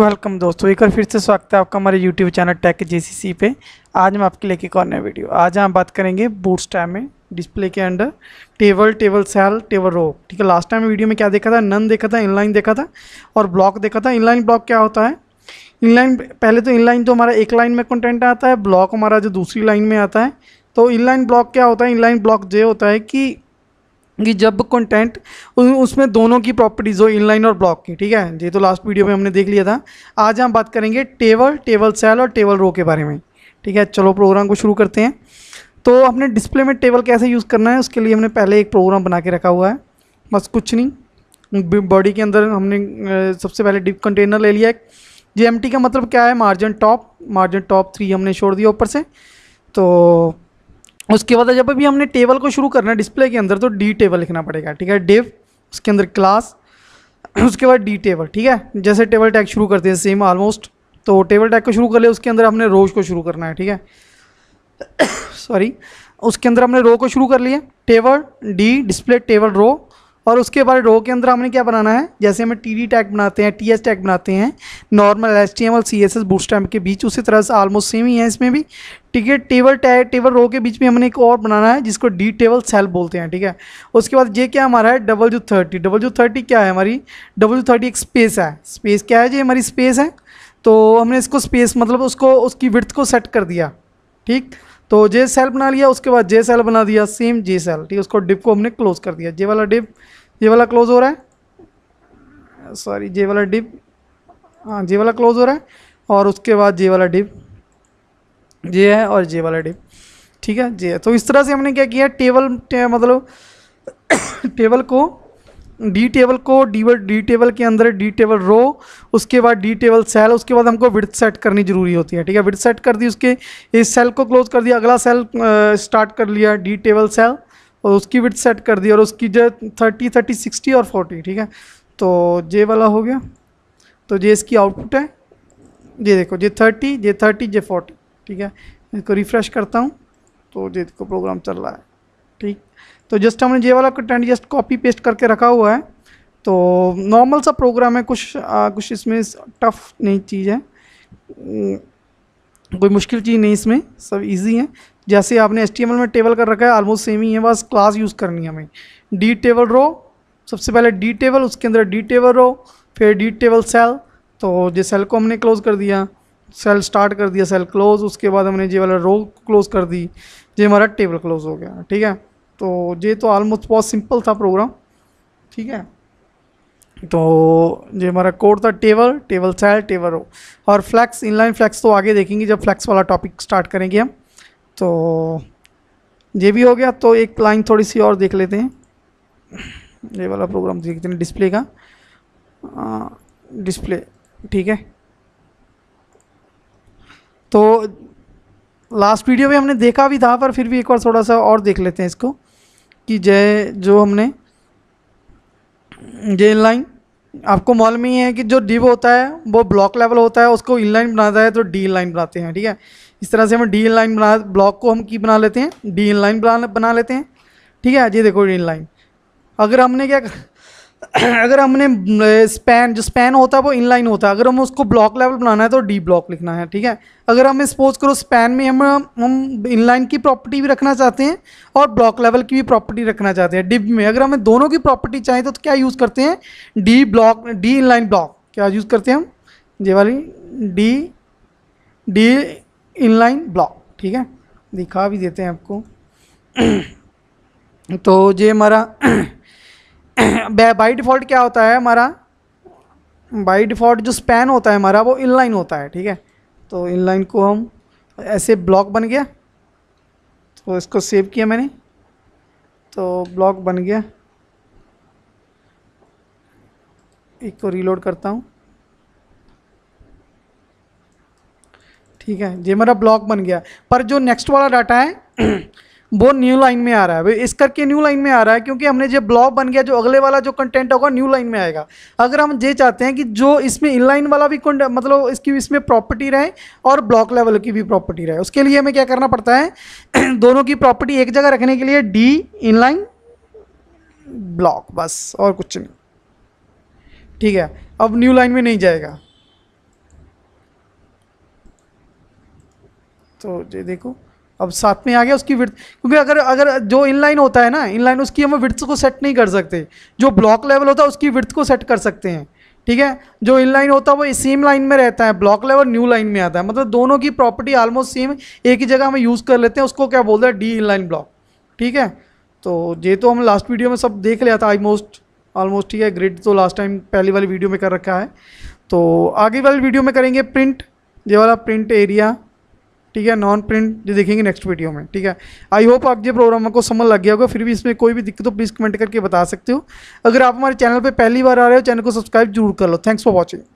welcome दोस्तों एक बार फिर से स्वागत है आपका हमारे यूट्यूब चैनल टेक जेसीसी पे आज हम आपके लेके कौन है वीडियो आज हम बात करेंगे बूट्स टाइम में डिस्प्ले के under table table cell table row ठीक है लास्ट टाइम वीडियो में क्या देखा था नन देखा था इनलाइन देखा था और ब्लॉक देखा था इनलाइन ब्लॉक क्या होता है इनलाइन पहले तो इनलाइन तो हमारा एक लाइन में कंटेंट आता है ब्लॉक हमारा जो दूसरी लाइन में आता है तो इनलाइन ब्लॉक क्या होता है इनलाइन ब्लॉक ये होता है कि कि जब कंटेंट उसमें दोनों की प्रॉपर्टीज़ हो इनलाइन और ब्लॉक की ठीक है ये तो लास्ट वीडियो में हमने देख लिया था आज हम बात करेंगे टेबल टेबल सेल और टेबल रो के बारे में ठीक है चलो प्रोग्राम को शुरू करते हैं तो अपने डिस्प्ले में टेबल कैसे यूज़ करना है उसके लिए हमने पहले एक प्रोग्राम बना के रखा हुआ है बस कुछ नहीं बॉडी के अंदर हमने सबसे पहले डिप कंटेनर ले लिया है जे का मतलब क्या है margin top margin top three हमने छोड़ दिया ऊपर से तो उसके बाद जब अभी हमने टेबल को शुरू करना है डिस्प्ले के अंदर तो डी टेबल लिखना पड़ेगा ठीक है डिव उसके अंदर क्लास उसके बाद डी टेबल ठीक है जैसे टेबल टैग शुरू करते हैं सेम ऑलमोस्ट तो टेबल टैग को शुरू कर ले उसके अंदर हमने रोज को शुरू करना है ठीक है सॉरी उसके अंदर हमने रो को शुरू कर लिया table D display table row और उसके बाद रो के अंदर हमने क्या बनाना है जैसे हमें टी डी टैग बनाते हैं टी एस टैग बनाते हैं नॉर्मल एस टी एम और C S S Bootstrap के बीच उसी तरह से ऑलमोस्ट सेम ही है इसमें भी ठीक है टेबल टैग टेबल रो के बीच में हमने एक और बनाना है जिसको डी टेबल सेल बोलते हैं ठीक है उसके बाद ये क्या हमारा है डबल जू थर्टी डबल जू थर्टी क्या है हमारी डबल जू थर्टी एक स्पेस है स्पेस क्या है जी हमारी स्पेस है तो हमने इसको स्पेस मतलब उसको उसकी विर्थ को सेट कर दिया ठीक तो जे सेल बना लिया उसके बाद जे सेल बना दिया सेम जे सेल ठीक है उसको डिप को हमने क्लोज कर दिया जे वाला डिप ये वाला क्लोज हो रहा है सॉरी जे वाला डिप हाँ जे वाला क्लोज हो रहा है और उसके बाद जे वाला डिप जे है और जे वाला डिप ठीक है जे है तो इस तरह से हमने क्या किया टेबल मतलब टेबल को डी टेबल को डी डी टेबल के अंदर डी टेबल रो उसके बाद डी टेबल सेल उसके बाद हमको विड सेट करनी जरूरी होती है ठीक है विथ सेट कर दी उसके इस सेल को क्लोज कर दिया अगला सेल स्टार्ट कर लिया डी टेबल सेल और उसकी विथ सेट कर दी और उसकी जो थर्टी थर्टी सिक्सटी और फोर्टी ठीक है तो जे वाला हो गया तो जे इसकी आउटपुट है ये देखो J thirty J thirty J forty ठीक है इसको रिफ़्रेश करता हूँ तो जे देखो प्रोग्राम चल रहा है ठीक तो, तो जस्ट हमने ये वाला कंटेंट जस्ट कॉपी पेस्ट करके रखा हुआ है तो नॉर्मल सा प्रोग्राम है कुछ आ, कुछ इसमें टफ नहीं चीज़ है कोई मुश्किल चीज़ नहीं इसमें सब इजी है जैसे आपने एस में टेबल कर रखा है ऑलमोस्ट सेम ही है बस क्लास यूज़ करनी है हमें डी टेबल रो सबसे पहले डी टेबल उसके अंदर डी टेबल रो फिर डी टेबल सेल तो जिस सेल को हमने क्लोज़ कर दिया सेल स्टार्ट कर दिया सेल क्लोज उसके बाद हमने ये वाला रो क्लोज कर दी ये हमारा टेबल क्लोज हो गया ठीक है तो ये तो ऑलमोस्ट बहुत सिंपल था प्रोग्राम ठीक है तो ये हमारा कोड था table table cell table row और फ्लैक्स इनलाइन फ्लैक्स तो आगे देखेंगे जब फ्लैक्स वाला टॉपिक स्टार्ट करेंगे हम तो ये भी हो गया तो एक लाइन थोड़ी सी और देख लेते हैं ये वाला प्रोग्राम देखते हैं डिस्प्ले का आ, डिस्प्ले ठीक है तो लास्ट वीडियो में हमने देखा भी था पर फिर भी एक बार थोड़ा सा और देख लेते हैं इसको कि जय जो हमने जे इनलाइन आपको मालूम ही है कि जो डिब होता है वो ब्लॉक लेवल होता है उसको इनलाइन बनाता है तो डी इनलाइन बनाते हैं ठीक है इस तरह से हम डी इनलाइन बना ब्लॉक को हम की बना लेते हैं डी इनलाइन बना बना लेते हैं ठीक है जी देखो डी इनलाइन अगर हमने क्या कर... अगर हमने स्पैन जो स्पैन होता है वो इनलाइन होता है अगर हम उसको ब्लॉक लेवल बनाना है तो डी ब्लॉक लिखना है ठीक है अगर हमें सपोज करो स्पैन में हम हम इनलाइन की प्रॉपर्टी भी रखना चाहते हैं और ब्लॉक लेवल की भी प्रॉपर्टी रखना चाहते हैं डिब में अगर हमें दोनों की प्रॉपर्टी चाहिए तो, तो क्या यूज़ करते हैं D block D inline block क्या यूज़ करते हैं हम जे वाली डी डी इनलाइन ब्लॉक ठीक है दिखा भी देते हैं आपको तो ये हमारा बाई डिफ़ॉल्ट क्या होता है हमारा बाई डिफ़ॉल्ट जो स्पैन होता है हमारा वो इनलाइन होता है ठीक है तो इनलाइन को हम ऐसे ब्लॉक बन गया तो इसको सेव किया मैंने तो ब्लॉक बन गया एक को रीलोड करता हूँ ठीक है ये मेरा ब्लॉक बन गया पर जो नेक्स्ट वाला डाटा है वो न्यू लाइन में आ रहा है इस करके न्यू लाइन में आ रहा है क्योंकि हमने जो ब्लॉक बन गया जो अगले वाला जो कंटेंट होगा न्यू लाइन में आएगा अगर हम ये चाहते हैं कि जो इसमें इनलाइन वाला भी मतलब इसकी इसमें प्रॉपर्टी रहे और ब्लॉक लेवल की भी प्रॉपर्टी रहे उसके लिए हमें क्या करना पड़ता है दोनों की प्रॉपर्टी एक जगह रखने के लिए डी इनलाइन ब्लॉक बस और कुछ नहीं ठीक है अब न्यू लाइन में नहीं जाएगा तो ये देखो अब साथ में आ गया उसकी विर्थ क्योंकि अगर अगर जो इनलाइन होता है ना इनलाइन उसकी हम विर्थ को सेट नहीं कर सकते जो ब्लॉक लेवल होता है उसकी विर्थ को सेट कर सकते हैं ठीक है जो इनलाइन होता है वो सेम लाइन में रहता है ब्लॉक लेवल न्यू लाइन में आता है मतलब दोनों की प्रॉपर्टी ऑलमोस्ट सेम एक ही जगह हम यूज़ कर लेते हैं उसको क्या बोलते हैं डी इनलाइन ब्लॉक ठीक है तो ये तो हम लास्ट वीडियो में सब देख लिया था ऑलमोस्ट ऑलमोस्ट ठीक है ग्रिड तो लास्ट टाइम पहली वाली वीडियो में कर रखा है तो आगे वाली वीडियो में करेंगे प्रिंट ये वाला प्रिंट एरिया ठीक है नॉन प्रिंट जो देखेंगे नेक्स्ट वीडियो में ठीक है आई होप आप जो प्रोग्राम को समझ लग गया होगा फिर भी इसमें कोई भी दिक्कत हो प्लीज़ कमेंट करके बता सकते हो अगर आप हमारे चैनल पर पहली बार आ रहे हो चैनल को सब्सक्राइब जरूर कर लो थैंक्स फॉर वॉचिंग